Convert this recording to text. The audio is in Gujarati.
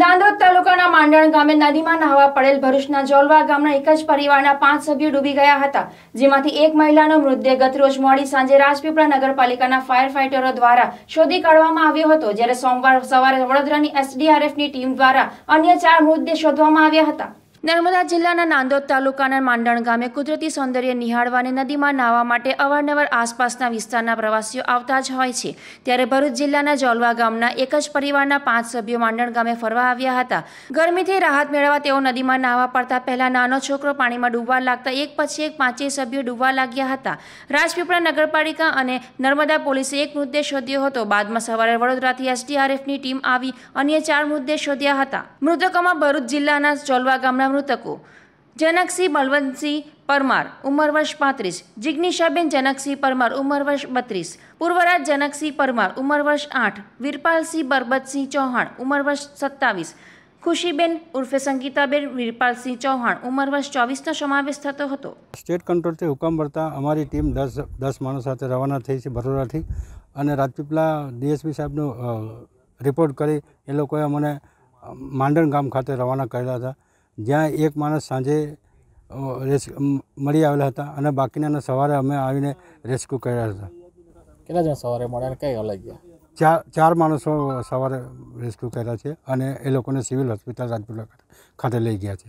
નાંદોદ તાલુકાના માંડણ ગામે નદીમાં નહાવા પડેલ ભરૂચના જોલવા ગામના એક જ પરિવારના પાંચ સભ્યો ડૂબી ગયા હતા જેમાંથી એક મહિલાનો મૃતદેહ ગતરોજ મોડી સાંજે રાજપીપળા નગરપાલિકાના ફાયર ફાઇટરો દ્વારા શોધી કાઢવામાં આવ્યો હતો જ્યારે સોમવાર સવારે વડોદરાની એસડીઆરએફની ટીમ દ્વારા અન્ય ચાર મૃતદેહ શોધવામાં આવ્યા હતા નર્મદા જિલ્લાના નાંદોદ તાલુકાના માંડણ ગામે કુદરતી સૌંદર્ય નિહાળવાની નદીમાં નાહવા માટે અવારનવાર આસપાસના વિસ્તારના પ્રવાસીઓ આવતા જ હોય છે ત્યારે ભરૂચ જિલ્લાના જોલવા ગામના એક જ પરિવારના પાંચ સભ્યો માંડણ ગામે ફરવા આવ્યા હતા ગરમીથી રાહત મેળવવા તેઓ નદીમાં નાહવા પડતા પહેલા નાનો છોકરો પાણીમાં ડૂબવા લાગતા એક પછી એક પાંચેય સભ્યો ડૂબવા લાગ્યા હતા રાજપીપળા નગરપાલિકા અને નર્મદા પોલીસે એક મૃતદેહ શોધ્યો હતો બાદમાં સવારે વડોદરાથી એસડીઆરએફની ટીમ આવી અન્ય ચાર મુદ્દે શોધ્યા હતા મૃતકોમાં ભરૂચ જિલ્લાના જોલવા ગામના મૃતકો જનકસિંહ બલવંતસિંહ પરમાર ઉંમર વર્ષ પાંત્રીસ જિજ્ઞિશાબેન જનકસિંહ પરમાર ઉંમર વર્ષ બત્રીસ પૂર્વરાજ જનકસિંહ પરમાર ઉંમર વર્ષ આઠ વીરપાલસિંહ બરબતસિંહ ચૌહાણ ઉંમર વર્ષ સત્તાવીસ ખુશીબેન ઉર્ફે સંગીતાબેન વીરપાલસિંહ ચૌહાણ ઉંમર વર્ષ ચોવીસનો સમાવેશ થતો હતો સ્ટેટ કંટ્રોલથી હુકમ ભરતા અમારી ટીમ દસ દસ માણસ સાથે રવાના થઈ છે બરોડાથી અને રાજપીપલા ડીએસપી સાહેબનો રિપોર્ટ કરી એ લોકોએ અમને માંડણ ગામ ખાતે રવાના કરેલા હતા જ્યાં એક માણસ સાંજે રેસ મળી આવેલા હતા અને બાકીના સવારે અમે આવીને રેસ્ક્યુ કર્યા હતા કેટલા જણ સવારે મળ્યા કઈ અલગ ગયા ચાર ચાર માણસો સવારે રેસ્ક્યુ કર્યા છે અને એ લોકોને સિવિલ હોસ્પિટલ રાજપુરા ખાતે લઈ ગયા છે